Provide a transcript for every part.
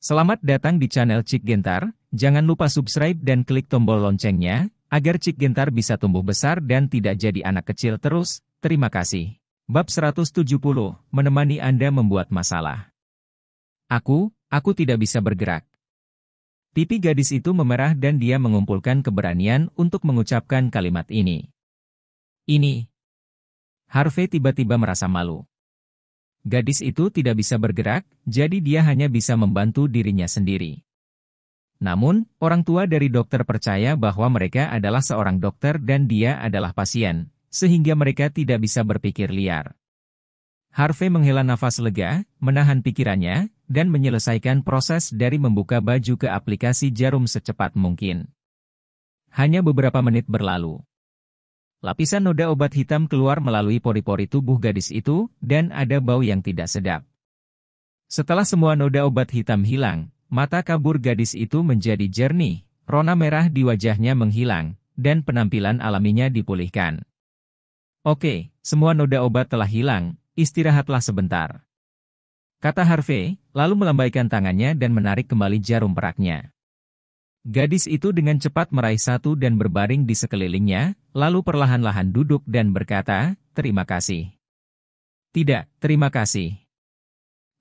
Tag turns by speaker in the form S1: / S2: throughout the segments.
S1: Selamat datang di channel Cik Gentar, jangan lupa subscribe dan klik tombol loncengnya, agar Cik Gentar bisa tumbuh besar dan tidak jadi anak kecil terus, terima kasih. Bab 170, Menemani Anda Membuat Masalah Aku, aku tidak bisa bergerak. Pipi gadis itu memerah dan dia mengumpulkan keberanian untuk mengucapkan kalimat ini. Ini. Harvey tiba-tiba merasa malu. Gadis itu tidak bisa bergerak, jadi dia hanya bisa membantu dirinya sendiri. Namun, orang tua dari dokter percaya bahwa mereka adalah seorang dokter dan dia adalah pasien, sehingga mereka tidak bisa berpikir liar. Harvey menghela nafas lega, menahan pikirannya, dan menyelesaikan proses dari membuka baju ke aplikasi jarum secepat mungkin. Hanya beberapa menit berlalu. Lapisan noda obat hitam keluar melalui pori-pori tubuh gadis itu, dan ada bau yang tidak sedap. Setelah semua noda obat hitam hilang, mata kabur gadis itu menjadi jernih, rona merah di wajahnya menghilang, dan penampilan alaminya dipulihkan. Oke, semua noda obat telah hilang, istirahatlah sebentar. Kata Harvey, lalu melambaikan tangannya dan menarik kembali jarum peraknya. Gadis itu dengan cepat meraih satu dan berbaring di sekelilingnya, lalu perlahan-lahan duduk dan berkata, terima kasih. Tidak, terima kasih.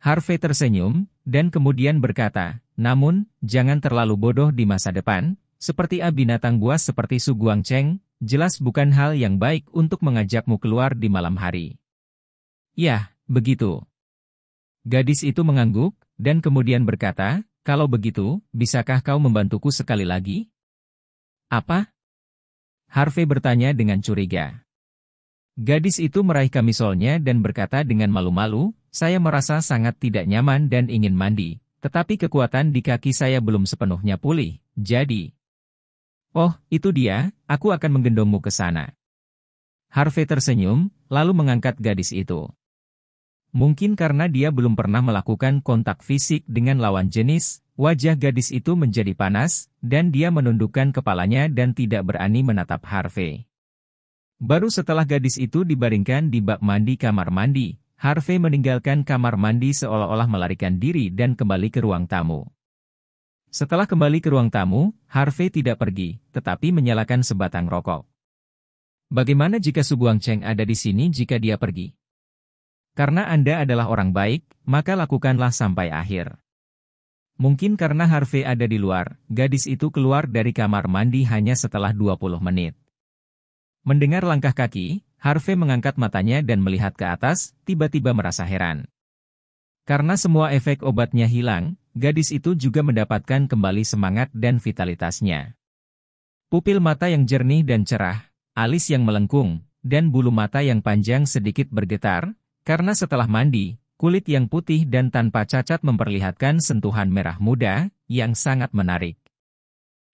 S1: Harvey tersenyum, dan kemudian berkata, namun, jangan terlalu bodoh di masa depan, seperti A binatang buas seperti Su Cheng, jelas bukan hal yang baik untuk mengajakmu keluar di malam hari. Yah, begitu. Gadis itu mengangguk, dan kemudian berkata, kalau begitu, bisakah kau membantuku sekali lagi? Apa? Harvey bertanya dengan curiga. Gadis itu meraih kamisolnya dan berkata dengan malu-malu, saya merasa sangat tidak nyaman dan ingin mandi, tetapi kekuatan di kaki saya belum sepenuhnya pulih, jadi... Oh, itu dia, aku akan menggendongmu ke sana. Harvey tersenyum, lalu mengangkat gadis itu. Mungkin karena dia belum pernah melakukan kontak fisik dengan lawan jenis, wajah gadis itu menjadi panas, dan dia menundukkan kepalanya dan tidak berani menatap Harvey. Baru setelah gadis itu dibaringkan di bak mandi kamar mandi, Harvey meninggalkan kamar mandi seolah-olah melarikan diri dan kembali ke ruang tamu. Setelah kembali ke ruang tamu, Harvey tidak pergi, tetapi menyalakan sebatang rokok. Bagaimana jika Subuang Cheng ada di sini jika dia pergi? Karena Anda adalah orang baik, maka lakukanlah sampai akhir. Mungkin karena Harvey ada di luar, gadis itu keluar dari kamar mandi hanya setelah 20 menit. Mendengar langkah kaki, Harvey mengangkat matanya dan melihat ke atas, tiba-tiba merasa heran. Karena semua efek obatnya hilang, gadis itu juga mendapatkan kembali semangat dan vitalitasnya. Pupil mata yang jernih dan cerah, alis yang melengkung, dan bulu mata yang panjang sedikit bergetar, karena setelah mandi, kulit yang putih dan tanpa cacat memperlihatkan sentuhan merah muda, yang sangat menarik.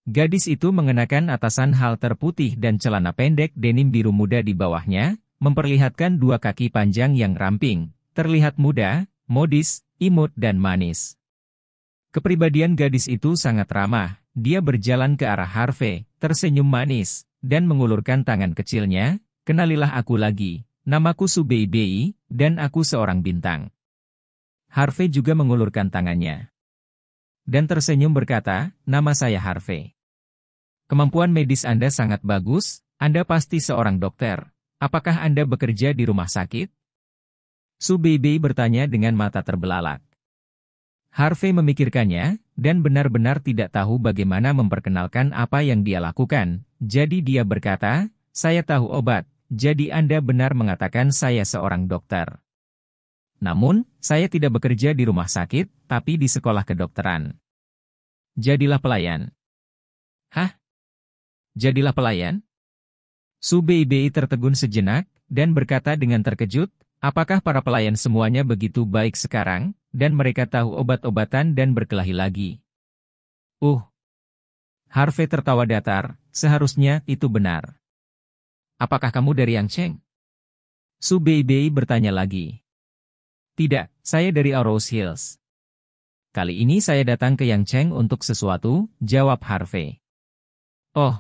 S1: Gadis itu mengenakan atasan halter putih dan celana pendek denim biru muda di bawahnya, memperlihatkan dua kaki panjang yang ramping, terlihat muda, modis, imut dan manis. Kepribadian gadis itu sangat ramah, dia berjalan ke arah Harvey, tersenyum manis, dan mengulurkan tangan kecilnya, kenalilah aku lagi, Namaku Su Bei, dan aku seorang bintang. Harvey juga mengulurkan tangannya. Dan tersenyum berkata, nama saya Harvey. Kemampuan medis Anda sangat bagus, Anda pasti seorang dokter. Apakah Anda bekerja di rumah sakit? Bei Bei bertanya dengan mata terbelalak. Harvey memikirkannya, dan benar-benar tidak tahu bagaimana memperkenalkan apa yang dia lakukan, jadi dia berkata, saya tahu obat, jadi Anda benar mengatakan saya seorang dokter. Namun, saya tidak bekerja di rumah sakit, tapi di sekolah kedokteran. Jadilah pelayan. Hah? Jadilah pelayan? Su Beibei tertegun sejenak, dan berkata dengan terkejut, apakah para pelayan semuanya begitu baik sekarang, dan mereka tahu obat-obatan dan berkelahi lagi? Uh. Harvey tertawa datar, seharusnya itu benar apakah kamu dari Yangcheng? Su Bei Bei bertanya lagi. Tidak, saya dari Arrows Hills. Kali ini saya datang ke Yang Cheng untuk sesuatu, jawab Harvey. Oh,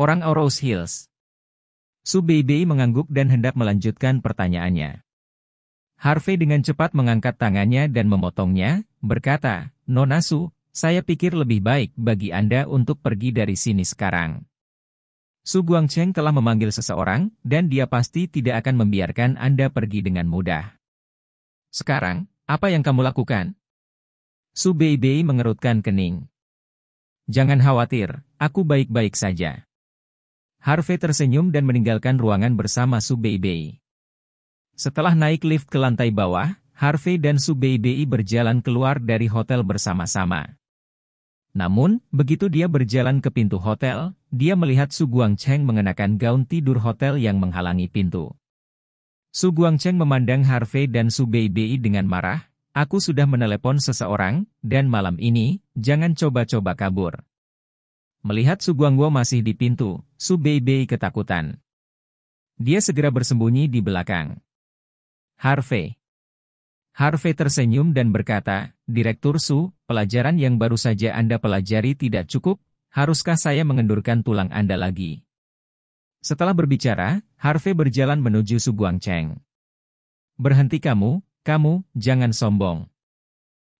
S1: orang Arrows Hills. Su Bei Bei mengangguk dan hendak melanjutkan pertanyaannya. Harvey dengan cepat mengangkat tangannya dan memotongnya, berkata, Nona Su, saya pikir lebih baik bagi Anda untuk pergi dari sini sekarang. Su Guangcheng telah memanggil seseorang, dan dia pasti tidak akan membiarkan Anda pergi dengan mudah. Sekarang, apa yang kamu lakukan? Su Beibei mengerutkan kening. Jangan khawatir, aku baik-baik saja. Harvey tersenyum dan meninggalkan ruangan bersama Su Beibei. Setelah naik lift ke lantai bawah, Harvey dan Su Beibei berjalan keluar dari hotel bersama-sama. Namun, begitu dia berjalan ke pintu hotel, dia melihat Su Cheng mengenakan gaun tidur hotel yang menghalangi pintu. Su Cheng memandang Harvey dan Su Beibei dengan marah, aku sudah menelepon seseorang, dan malam ini, jangan coba-coba kabur. Melihat Su Guangguo masih di pintu, Su Beibei ketakutan. Dia segera bersembunyi di belakang. Harvey. Harvey tersenyum dan berkata, Direktur Su, pelajaran yang baru saja Anda pelajari tidak cukup, Haruskah saya mengendurkan tulang Anda lagi? Setelah berbicara, Harvey berjalan menuju Suguangcheng. Berhenti kamu, kamu, jangan sombong.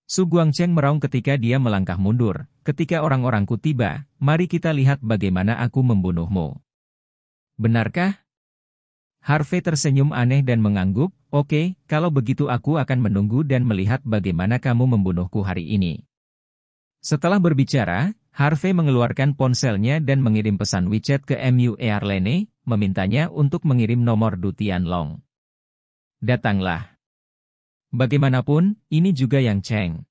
S1: Suguangcheng meraung ketika dia melangkah mundur. Ketika orang-orangku tiba, mari kita lihat bagaimana aku membunuhmu. Benarkah? Harvey tersenyum aneh dan mengangguk, oke, okay, kalau begitu aku akan menunggu dan melihat bagaimana kamu membunuhku hari ini. Setelah berbicara, Harvey mengeluarkan ponselnya dan mengirim pesan WeChat ke MU Earlene, memintanya untuk mengirim nomor Dutian Long. Datanglah. Bagaimanapun, ini juga yang Cheng.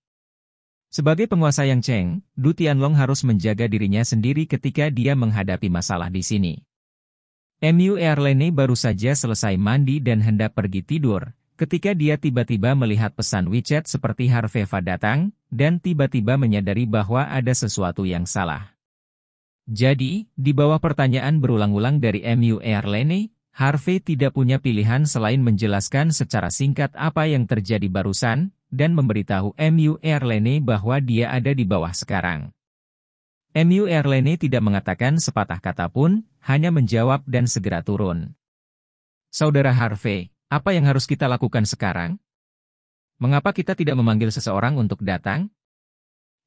S1: Sebagai penguasa yang Cheng, Du Long harus menjaga dirinya sendiri ketika dia menghadapi masalah di sini. MU Earlene baru saja selesai mandi dan hendak pergi tidur, Ketika dia tiba-tiba melihat pesan WeChat seperti Harveva datang, dan tiba-tiba menyadari bahwa ada sesuatu yang salah. Jadi, di bawah pertanyaan berulang-ulang dari MU Airlane, Harvey tidak punya pilihan selain menjelaskan secara singkat apa yang terjadi barusan, dan memberitahu MU Airlane bahwa dia ada di bawah sekarang. MU Airlane tidak mengatakan sepatah kata pun, hanya menjawab dan segera turun. Saudara Harvey, apa yang harus kita lakukan sekarang? Mengapa kita tidak memanggil seseorang untuk datang?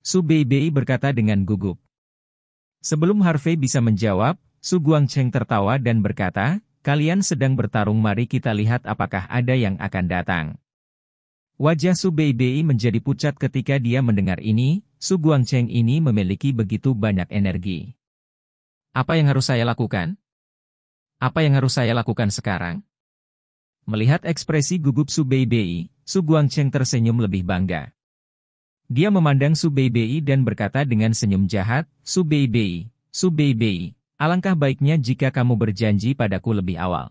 S1: Su Beibei berkata dengan gugup. Sebelum Harvey bisa menjawab, Su Guangcheng tertawa dan berkata, kalian sedang bertarung mari kita lihat apakah ada yang akan datang. Wajah Su Beibei menjadi pucat ketika dia mendengar ini, Su Guangcheng ini memiliki begitu banyak energi. Apa yang harus saya lakukan? Apa yang harus saya lakukan sekarang? Melihat ekspresi gugup Su Beibei, Su Guangcheng tersenyum lebih bangga. Dia memandang Su Beibei dan berkata dengan senyum jahat, Su Beibei, Su Beibei, alangkah baiknya jika kamu berjanji padaku lebih awal.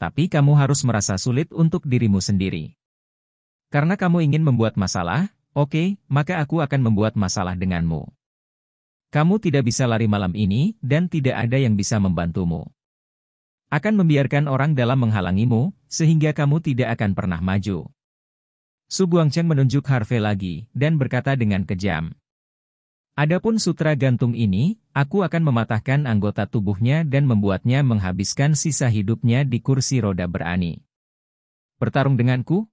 S1: Tapi kamu harus merasa sulit untuk dirimu sendiri. Karena kamu ingin membuat masalah, oke, okay, maka aku akan membuat masalah denganmu. Kamu tidak bisa lari malam ini, dan tidak ada yang bisa membantumu akan membiarkan orang dalam menghalangimu, sehingga kamu tidak akan pernah maju. Su Guangcheng menunjuk Harvey lagi, dan berkata dengan kejam. Adapun sutra gantung ini, aku akan mematahkan anggota tubuhnya dan membuatnya menghabiskan sisa hidupnya di kursi roda berani. Bertarung denganku?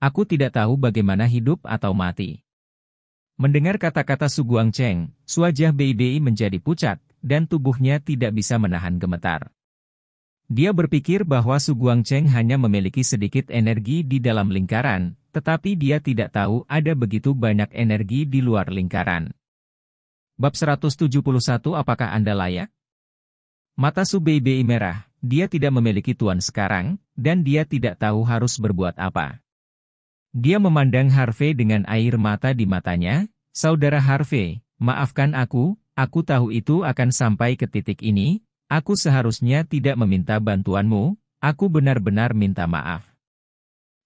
S1: Aku tidak tahu bagaimana hidup atau mati. Mendengar kata-kata Su Guangcheng, wajah BIBI menjadi pucat, dan tubuhnya tidak bisa menahan gemetar. Dia berpikir bahwa Su Guangcheng hanya memiliki sedikit energi di dalam lingkaran, tetapi dia tidak tahu ada begitu banyak energi di luar lingkaran. Bab 171 Apakah Anda layak? Mata Su Bei Bei merah, dia tidak memiliki tuan sekarang, dan dia tidak tahu harus berbuat apa. Dia memandang Harvey dengan air mata di matanya, Saudara Harvey, maafkan aku, aku tahu itu akan sampai ke titik ini, Aku seharusnya tidak meminta bantuanmu, aku benar-benar minta maaf.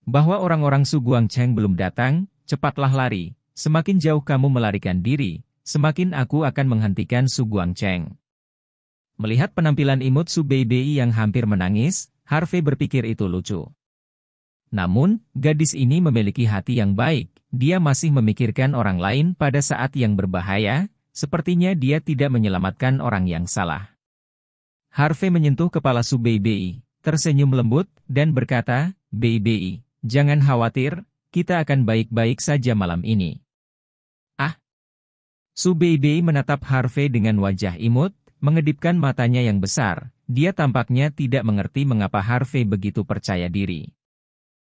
S1: Bahwa orang-orang Suguang Cheng belum datang, cepatlah lari. Semakin jauh kamu melarikan diri, semakin aku akan menghentikan Suguang Cheng. Melihat penampilan imut Su Subeibei yang hampir menangis, Harvey berpikir itu lucu. Namun, gadis ini memiliki hati yang baik, dia masih memikirkan orang lain pada saat yang berbahaya, sepertinya dia tidak menyelamatkan orang yang salah. Harvey menyentuh kepala Subeibei, tersenyum lembut, dan berkata, Beibei, jangan khawatir, kita akan baik-baik saja malam ini. Ah! Subeibei menatap Harvey dengan wajah imut, mengedipkan matanya yang besar, dia tampaknya tidak mengerti mengapa Harvey begitu percaya diri.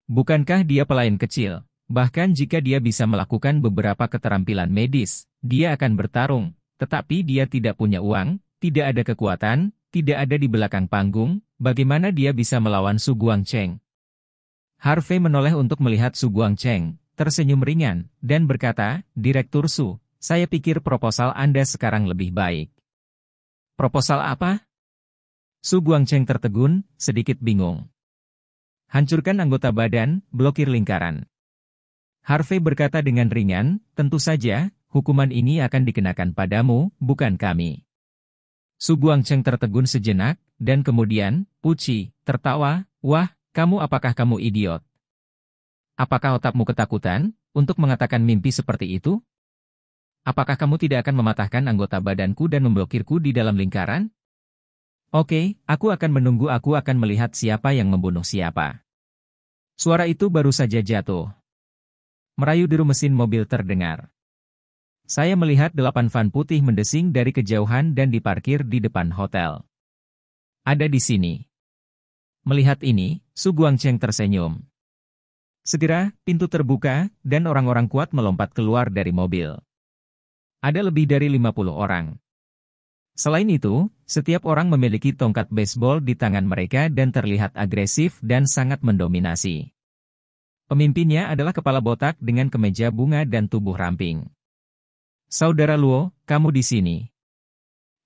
S1: Bukankah dia pelayan kecil? Bahkan jika dia bisa melakukan beberapa keterampilan medis, dia akan bertarung, tetapi dia tidak punya uang, tidak ada kekuatan, tidak ada di belakang panggung, bagaimana dia bisa melawan Su Guangcheng? Harvey menoleh untuk melihat Su Guangcheng, tersenyum ringan, dan berkata, Direktur Su, saya pikir proposal Anda sekarang lebih baik. Proposal apa? Su Guangcheng tertegun, sedikit bingung. Hancurkan anggota badan, blokir lingkaran. Harvey berkata dengan ringan, tentu saja, hukuman ini akan dikenakan padamu, bukan kami. Su Guangcheng tertegun sejenak, dan kemudian, Puci tertawa, wah, kamu apakah kamu idiot? Apakah otakmu ketakutan, untuk mengatakan mimpi seperti itu? Apakah kamu tidak akan mematahkan anggota badanku dan memblokirku di dalam lingkaran? Oke, aku akan menunggu aku akan melihat siapa yang membunuh siapa. Suara itu baru saja jatuh. Merayu deru mesin mobil terdengar. Saya melihat delapan van putih mendesing dari kejauhan dan diparkir di depan hotel. Ada di sini. Melihat ini, Su Guangcheng tersenyum. Segera, pintu terbuka, dan orang-orang kuat melompat keluar dari mobil. Ada lebih dari 50 orang. Selain itu, setiap orang memiliki tongkat baseball di tangan mereka dan terlihat agresif dan sangat mendominasi. Pemimpinnya adalah kepala botak dengan kemeja bunga dan tubuh ramping. Saudara Luo, kamu di sini.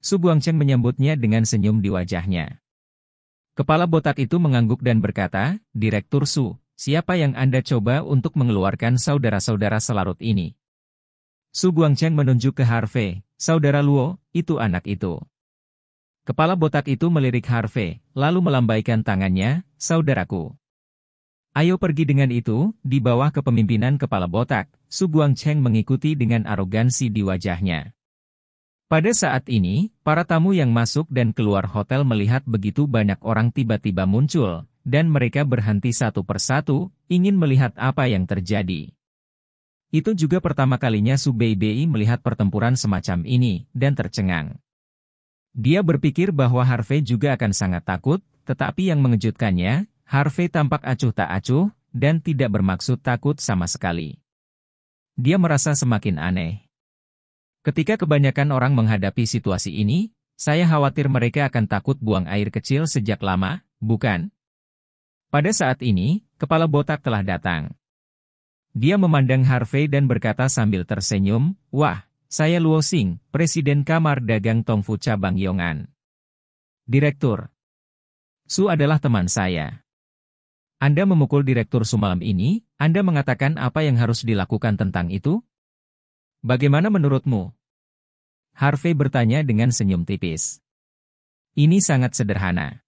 S1: Su Guangcheng menyambutnya dengan senyum di wajahnya. Kepala botak itu mengangguk dan berkata, Direktur Su, siapa yang Anda coba untuk mengeluarkan saudara-saudara selarut ini? Su Guangcheng menunjuk ke Harvey, Saudara Luo, itu anak itu. Kepala botak itu melirik Harvey, lalu melambaikan tangannya, Saudaraku. Ayo pergi dengan itu, di bawah kepemimpinan kepala botak, Su Cheng mengikuti dengan arogansi di wajahnya. Pada saat ini, para tamu yang masuk dan keluar hotel melihat begitu banyak orang tiba-tiba muncul, dan mereka berhenti satu persatu, ingin melihat apa yang terjadi. Itu juga pertama kalinya Su Beibei melihat pertempuran semacam ini, dan tercengang. Dia berpikir bahwa Harvey juga akan sangat takut, tetapi yang mengejutkannya, Harvey tampak acuh tak acuh, dan tidak bermaksud takut sama sekali. Dia merasa semakin aneh. Ketika kebanyakan orang menghadapi situasi ini, saya khawatir mereka akan takut buang air kecil sejak lama, bukan? Pada saat ini, kepala botak telah datang. Dia memandang Harvey dan berkata sambil tersenyum, Wah, saya Luo Xing, Presiden Kamar Dagang Tongfu Cabang Yongan. Direktur, Su adalah teman saya. Anda memukul direktur semalam ini, Anda mengatakan apa yang harus dilakukan tentang itu? Bagaimana menurutmu? Harvey bertanya dengan senyum tipis. Ini sangat sederhana.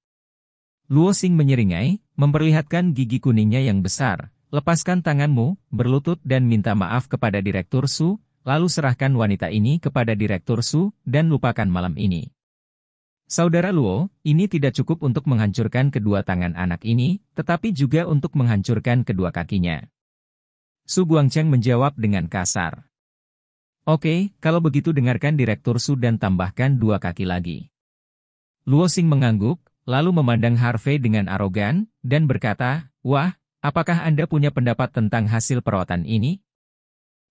S1: Luo Xing menyeringai, memperlihatkan gigi kuningnya yang besar. Lepaskan tanganmu, berlutut dan minta maaf kepada Direktur Su, lalu serahkan wanita ini kepada Direktur Su, dan lupakan malam ini. Saudara Luo, ini tidak cukup untuk menghancurkan kedua tangan anak ini, tetapi juga untuk menghancurkan kedua kakinya. Su Guangcheng menjawab dengan kasar. Oke, kalau begitu dengarkan Direktur Su dan tambahkan dua kaki lagi. Luo Xing mengangguk, lalu memandang Harvey dengan arogan, dan berkata, Wah, apakah Anda punya pendapat tentang hasil perawatan ini?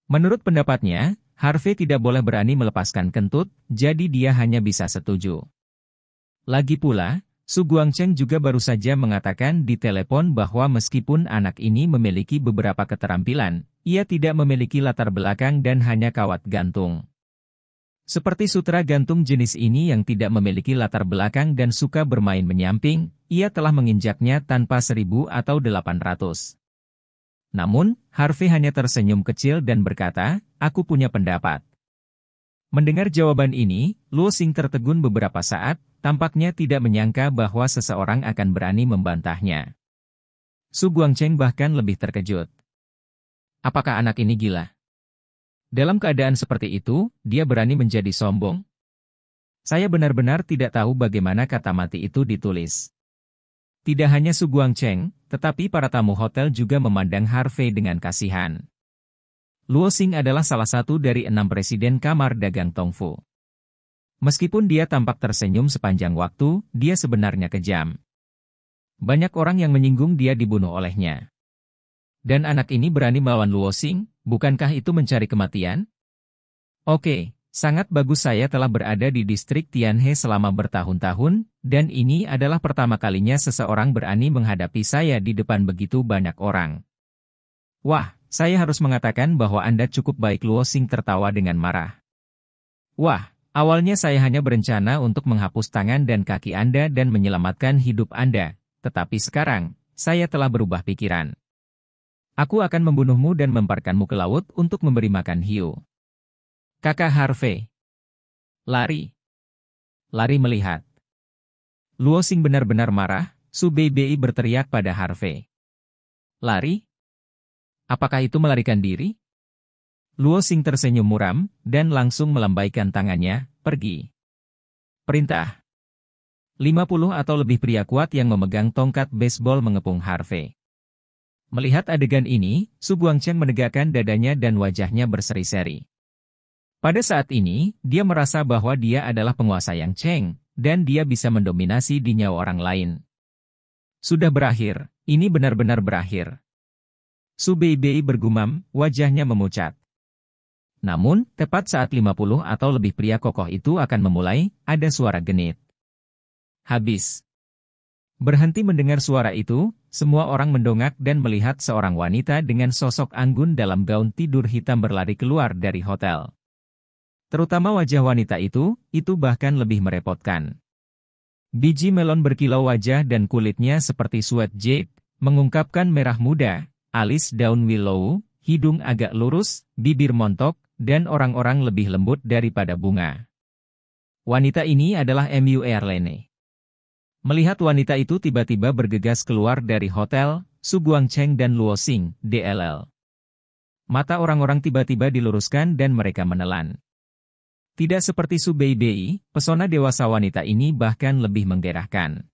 S1: Menurut pendapatnya, Harvey tidak boleh berani melepaskan kentut, jadi dia hanya bisa setuju. Lagi pula, Su Guangcheng juga baru saja mengatakan di telepon bahwa meskipun anak ini memiliki beberapa keterampilan, ia tidak memiliki latar belakang dan hanya kawat gantung. Seperti sutra gantung jenis ini yang tidak memiliki latar belakang dan suka bermain menyamping, ia telah menginjaknya tanpa seribu atau delapan ratus. Namun, Harvey hanya tersenyum kecil dan berkata, aku punya pendapat. Mendengar jawaban ini, Luo Sing tertegun beberapa saat, Tampaknya tidak menyangka bahwa seseorang akan berani membantahnya. Su Guangcheng bahkan lebih terkejut. Apakah anak ini gila? Dalam keadaan seperti itu, dia berani menjadi sombong? Saya benar-benar tidak tahu bagaimana kata mati itu ditulis. Tidak hanya Su Guangcheng, tetapi para tamu hotel juga memandang Harvey dengan kasihan. Luo Xing adalah salah satu dari enam presiden kamar dagang Tongfu. Meskipun dia tampak tersenyum sepanjang waktu, dia sebenarnya kejam. Banyak orang yang menyinggung dia dibunuh olehnya. Dan anak ini berani melawan Luo Xing, bukankah itu mencari kematian? Oke, sangat bagus saya telah berada di distrik Tianhe selama bertahun-tahun, dan ini adalah pertama kalinya seseorang berani menghadapi saya di depan begitu banyak orang. Wah, saya harus mengatakan bahwa Anda cukup baik Luo Xing tertawa dengan marah. Wah, Awalnya saya hanya berencana untuk menghapus tangan dan kaki Anda dan menyelamatkan hidup Anda, tetapi sekarang, saya telah berubah pikiran. Aku akan membunuhmu dan memparkanmu ke laut untuk memberi makan hiu. Kakak Harvey. Lari. Lari melihat. Luo Xing benar-benar marah, Su Bei berteriak pada Harvey. Lari? Apakah itu melarikan diri? Luo Xing tersenyum muram, dan langsung melambaikan tangannya, pergi. Perintah 50 atau lebih pria kuat yang memegang tongkat baseball mengepung Harvey. Melihat adegan ini, Su Guangchen menegakkan dadanya dan wajahnya berseri-seri. Pada saat ini, dia merasa bahwa dia adalah penguasa yang Cheng dan dia bisa mendominasi di nyawa orang lain. Sudah berakhir, ini benar-benar berakhir. Su Bei bergumam, wajahnya memucat. Namun, tepat saat 50 atau lebih pria kokoh itu akan memulai, ada suara genit. Habis. Berhenti mendengar suara itu, semua orang mendongak dan melihat seorang wanita dengan sosok anggun dalam gaun tidur hitam berlari keluar dari hotel. Terutama wajah wanita itu, itu bahkan lebih merepotkan. Biji melon berkilau wajah dan kulitnya seperti suet jade, mengungkapkan merah muda, alis daun willow, hidung agak lurus, bibir montok, dan orang-orang lebih lembut daripada bunga. Wanita ini adalah MU Erlene. Melihat wanita itu tiba-tiba bergegas keluar dari hotel, Cheng dan Luo Xing, DLL. Mata orang-orang tiba-tiba diluruskan dan mereka menelan. Tidak seperti Su Bei pesona dewasa wanita ini bahkan lebih menggerahkan.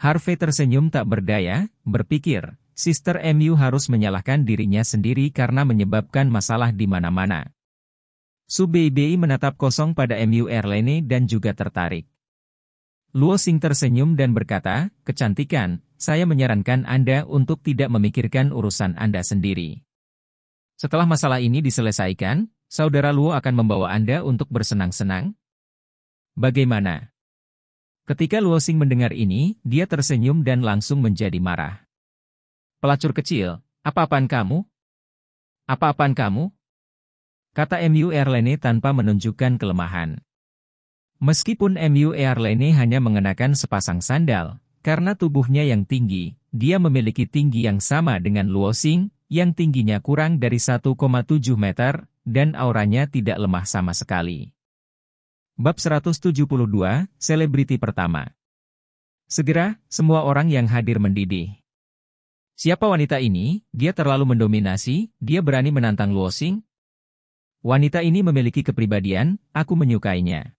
S1: Harvey tersenyum tak berdaya, berpikir, Sister MU harus menyalahkan dirinya sendiri karena menyebabkan masalah di mana-mana. Subibi menatap kosong pada MU Erlene dan juga tertarik. Luo Sing tersenyum dan berkata, kecantikan, saya menyarankan Anda untuk tidak memikirkan urusan Anda sendiri. Setelah masalah ini diselesaikan, saudara Luo akan membawa Anda untuk bersenang-senang. Bagaimana? Ketika Luo Sing mendengar ini, dia tersenyum dan langsung menjadi marah. Pelacur kecil, apa-apaan kamu? Apa-apaan kamu? Kata MU Erlene tanpa menunjukkan kelemahan. Meskipun MU Erlene hanya mengenakan sepasang sandal, karena tubuhnya yang tinggi, dia memiliki tinggi yang sama dengan Luo Xing, yang tingginya kurang dari 1,7 meter, dan auranya tidak lemah sama sekali. Bab 172, Selebriti Pertama Segera, semua orang yang hadir mendidih. Siapa wanita ini? Dia terlalu mendominasi, dia berani menantang Xing. Wanita ini memiliki kepribadian, aku menyukainya.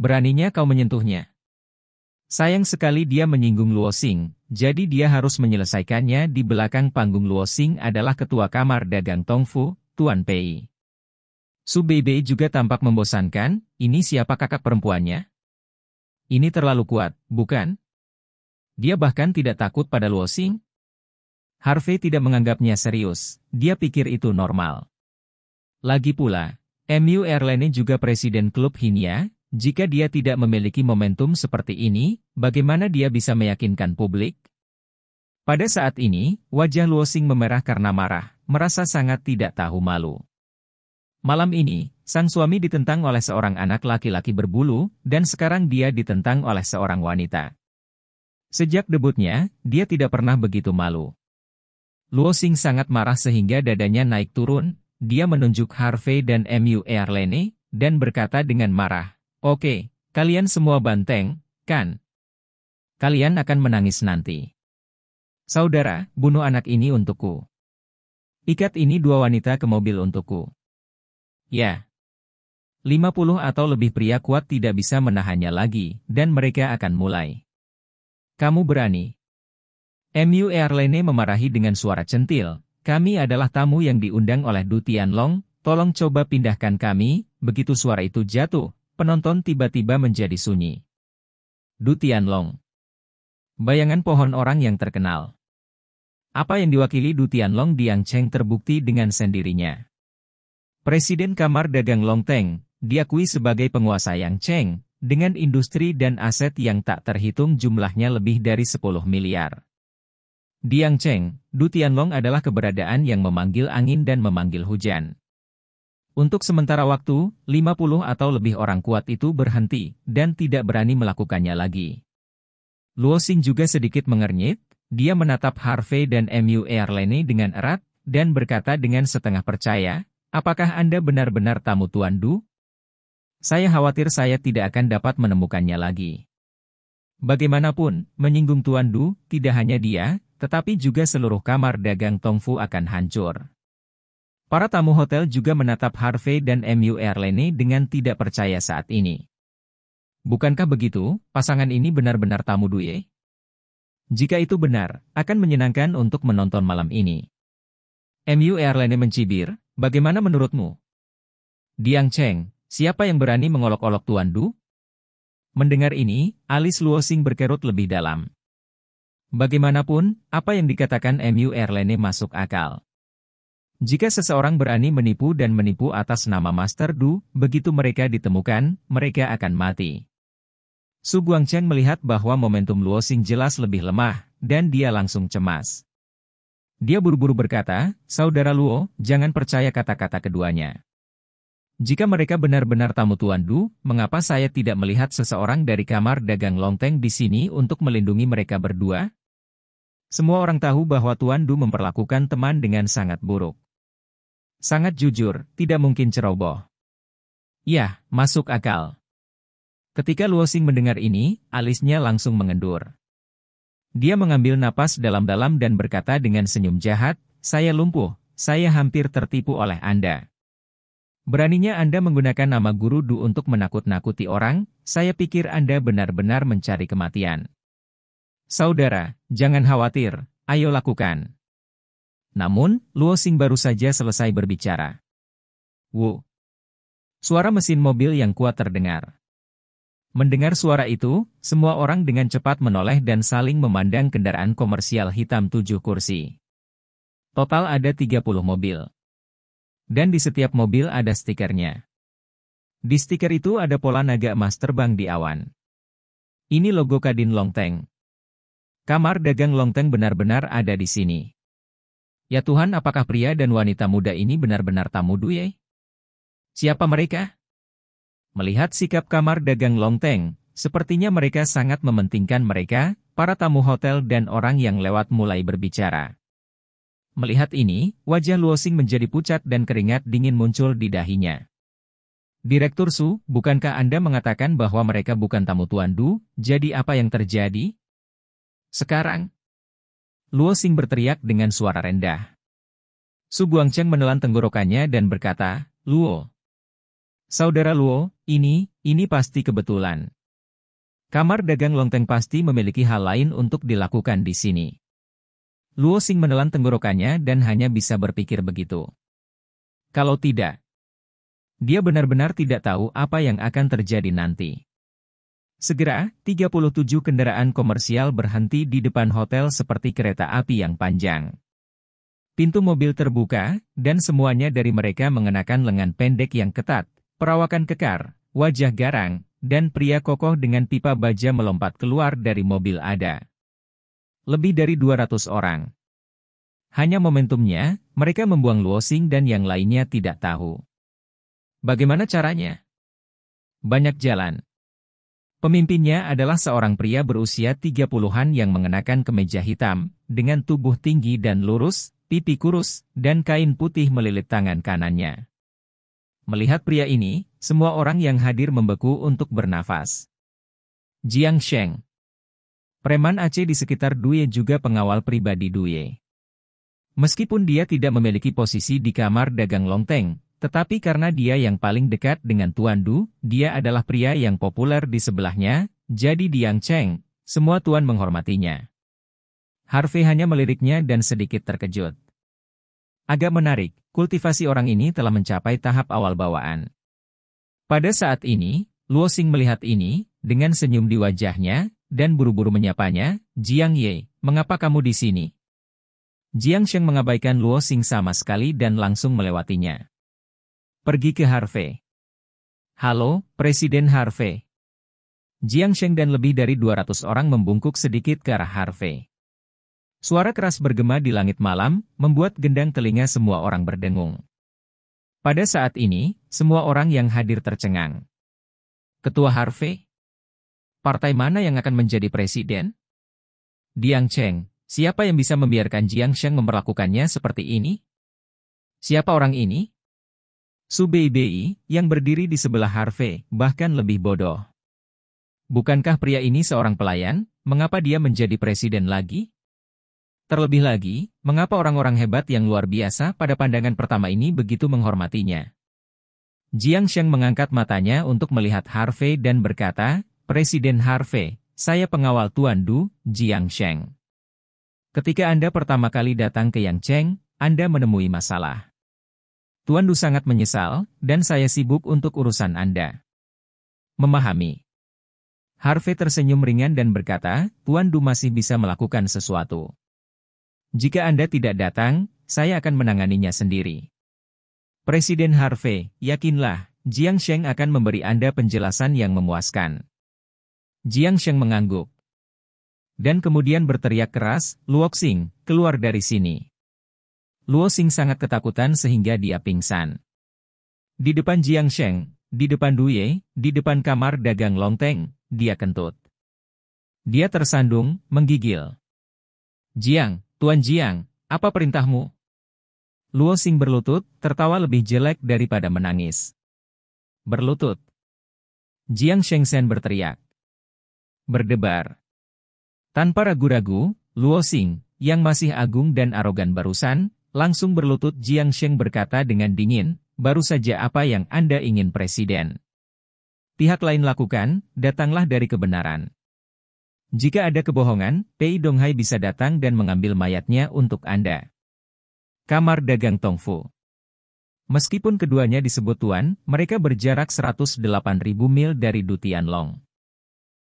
S1: Beraninya kau menyentuhnya. Sayang sekali dia menyinggung Xing, jadi dia harus menyelesaikannya di belakang panggung Xing adalah ketua kamar dagang Tongfu, Tuan Pei. Su Beibei juga tampak membosankan, ini siapa kakak perempuannya? Ini terlalu kuat, bukan? Dia bahkan tidak takut pada Xing, Harvey tidak menganggapnya serius, dia pikir itu normal. Lagi pula, MU Erlene juga presiden klub Hinia, jika dia tidak memiliki momentum seperti ini, bagaimana dia bisa meyakinkan publik? Pada saat ini, wajah Luosing memerah karena marah, merasa sangat tidak tahu malu. Malam ini, sang suami ditentang oleh seorang anak laki-laki berbulu, dan sekarang dia ditentang oleh seorang wanita. Sejak debutnya, dia tidak pernah begitu malu. Luo Xing sangat marah sehingga dadanya naik turun, dia menunjuk Harvey dan MU Lene, dan berkata dengan marah, Oke, kalian semua banteng, kan? Kalian akan menangis nanti. Saudara, bunuh anak ini untukku. Ikat ini dua wanita ke mobil untukku. Ya. 50 atau lebih pria kuat tidak bisa menahannya lagi, dan mereka akan mulai. Kamu berani. MU Airline memarahi dengan suara centil, kami adalah tamu yang diundang oleh Dutian Long, tolong coba pindahkan kami, begitu suara itu jatuh, penonton tiba-tiba menjadi sunyi. Dutian Long Bayangan pohon orang yang terkenal Apa yang diwakili Dutian Long Diang Cheng terbukti dengan sendirinya. Presiden Kamar Dagang Long Teng, diakui sebagai penguasa Yang Cheng, dengan industri dan aset yang tak terhitung jumlahnya lebih dari 10 miliar. Diang Cheng, Du Tianlong adalah keberadaan yang memanggil angin dan memanggil hujan. Untuk sementara waktu, 50 atau lebih orang kuat itu berhenti dan tidak berani melakukannya lagi. Luo Xing juga sedikit mengernyit, dia menatap Harvey dan Mu Erlene dengan erat dan berkata dengan setengah percaya, apakah Anda benar-benar tamu Tuan Du? Saya khawatir saya tidak akan dapat menemukannya lagi. Bagaimanapun, menyinggung Tuan Du, tidak hanya dia, tetapi juga seluruh kamar dagang Tongfu akan hancur. Para tamu hotel juga menatap Harvey dan MU Erlene dengan tidak percaya saat ini. Bukankah begitu, pasangan ini benar-benar tamu Duye? Jika itu benar, akan menyenangkan untuk menonton malam ini. MU Erlene mencibir, bagaimana menurutmu? Diang Cheng, siapa yang berani mengolok-olok Tuan Du? Mendengar ini, alis Luo Sing berkerut lebih dalam. Bagaimanapun, apa yang dikatakan MU Erlene masuk akal. Jika seseorang berani menipu dan menipu atas nama Master Du, begitu mereka ditemukan, mereka akan mati. Su Guangcheng melihat bahwa momentum Xing jelas lebih lemah, dan dia langsung cemas. Dia buru-buru berkata, Saudara Luo, jangan percaya kata-kata keduanya. Jika mereka benar-benar tamu Tuan Du, mengapa saya tidak melihat seseorang dari kamar dagang Longteng di sini untuk melindungi mereka berdua? Semua orang tahu bahwa Tuan Du memperlakukan teman dengan sangat buruk. Sangat jujur, tidak mungkin ceroboh. Ya, masuk akal. Ketika Luosing mendengar ini, alisnya langsung mengendur. Dia mengambil napas dalam-dalam dan berkata dengan senyum jahat, saya lumpuh, saya hampir tertipu oleh Anda. Beraninya Anda menggunakan nama guru Du untuk menakut-nakuti orang, saya pikir Anda benar-benar mencari kematian. Saudara, jangan khawatir, ayo lakukan. Namun, Luo Xing baru saja selesai berbicara. Wu. Suara mesin mobil yang kuat terdengar. Mendengar suara itu, semua orang dengan cepat menoleh dan saling memandang kendaraan komersial hitam tujuh kursi. Total ada 30 mobil. Dan di setiap mobil ada stikernya. Di stiker itu ada pola naga emas terbang di awan. Ini logo Kadin Longteng, Kamar dagang Longteng benar-benar ada di sini. Ya Tuhan apakah pria dan wanita muda ini benar-benar tamu Duye? Siapa mereka? Melihat sikap kamar dagang Longteng, sepertinya mereka sangat mementingkan mereka, para tamu hotel dan orang yang lewat mulai berbicara. Melihat ini, wajah Luosing menjadi pucat dan keringat dingin muncul di dahinya. Direktur Su, bukankah Anda mengatakan bahwa mereka bukan tamu Tuan Du, jadi apa yang terjadi? Sekarang, Luo Xing berteriak dengan suara rendah. Su Guangcheng menelan tenggorokannya dan berkata, Luo. Saudara Luo, ini, ini pasti kebetulan. Kamar dagang Longteng pasti memiliki hal lain untuk dilakukan di sini. Luo Xing menelan tenggorokannya dan hanya bisa berpikir begitu. Kalau tidak, dia benar-benar tidak tahu apa yang akan terjadi nanti. Segera, 37 kendaraan komersial berhenti di depan hotel seperti kereta api yang panjang. Pintu mobil terbuka, dan semuanya dari mereka mengenakan lengan pendek yang ketat, perawakan kekar, wajah garang, dan pria kokoh dengan pipa baja melompat keluar dari mobil ada. Lebih dari 200 orang. Hanya momentumnya, mereka membuang Luosing dan yang lainnya tidak tahu. Bagaimana caranya? Banyak jalan. Pemimpinnya adalah seorang pria berusia 30-an yang mengenakan kemeja hitam, dengan tubuh tinggi dan lurus, pipi kurus, dan kain putih melilit tangan kanannya. Melihat pria ini, semua orang yang hadir membeku untuk bernafas. Jiang Sheng Preman Aceh di sekitar Duye juga pengawal pribadi Duye. Meskipun dia tidak memiliki posisi di kamar dagang Longteng, tetapi karena dia yang paling dekat dengan Tuan Du, dia adalah pria yang populer di sebelahnya, jadi Diang Cheng, semua tuan menghormatinya. Harvey hanya meliriknya dan sedikit terkejut. Agak menarik, kultivasi orang ini telah mencapai tahap awal bawaan. Pada saat ini, Luo Xing melihat ini, dengan senyum di wajahnya, dan buru-buru menyapanya, Jiang Ye, mengapa kamu di sini? Jiang Sheng mengabaikan Luo Xing sama sekali dan langsung melewatinya. Pergi ke Harvey. Halo, Presiden Harvey. Jiang Sheng dan lebih dari 200 orang membungkuk sedikit ke arah Harvey. Suara keras bergema di langit malam, membuat gendang telinga semua orang berdengung. Pada saat ini, semua orang yang hadir tercengang. Ketua Harvey? Partai mana yang akan menjadi presiden? Jiang Cheng, siapa yang bisa membiarkan Jiang Sheng memperlakukannya seperti ini? Siapa orang ini? Subeibei, yang berdiri di sebelah Harvey, bahkan lebih bodoh. Bukankah pria ini seorang pelayan? Mengapa dia menjadi presiden lagi? Terlebih lagi, mengapa orang-orang hebat yang luar biasa pada pandangan pertama ini begitu menghormatinya? Jiang Sheng mengangkat matanya untuk melihat Harvey dan berkata, Presiden Harvey, saya pengawal Tuan Du, Jiang Sheng. Ketika Anda pertama kali datang ke Yang Cheng, Anda menemui masalah. Tuan Du sangat menyesal, dan saya sibuk untuk urusan Anda. Memahami. Harvey tersenyum ringan dan berkata, Tuan Du masih bisa melakukan sesuatu. Jika Anda tidak datang, saya akan menanganinya sendiri. Presiden Harvey, yakinlah, Jiang Sheng akan memberi Anda penjelasan yang memuaskan. Jiang Sheng mengangguk. Dan kemudian berteriak keras, Luoxing, keluar dari sini. Luo Xing sangat ketakutan sehingga dia pingsan. Di depan Jiang Sheng, di depan Duye, di depan kamar dagang Longteng, dia kentut. Dia tersandung, menggigil. Jiang, Tuan Jiang, apa perintahmu? Luo Xing berlutut, tertawa lebih jelek daripada menangis. Berlutut. Jiang Sheng Shen berteriak. Berdebar. Tanpa ragu-ragu, Luo Xing, yang masih agung dan arogan barusan, Langsung berlutut Jiang Sheng berkata dengan dingin, baru saja apa yang Anda ingin Presiden. Pihak lain lakukan, datanglah dari kebenaran. Jika ada kebohongan, Pei Donghai bisa datang dan mengambil mayatnya untuk Anda. Kamar Dagang Tongfu Meskipun keduanya disebut tuan, mereka berjarak 108.000 mil dari Long.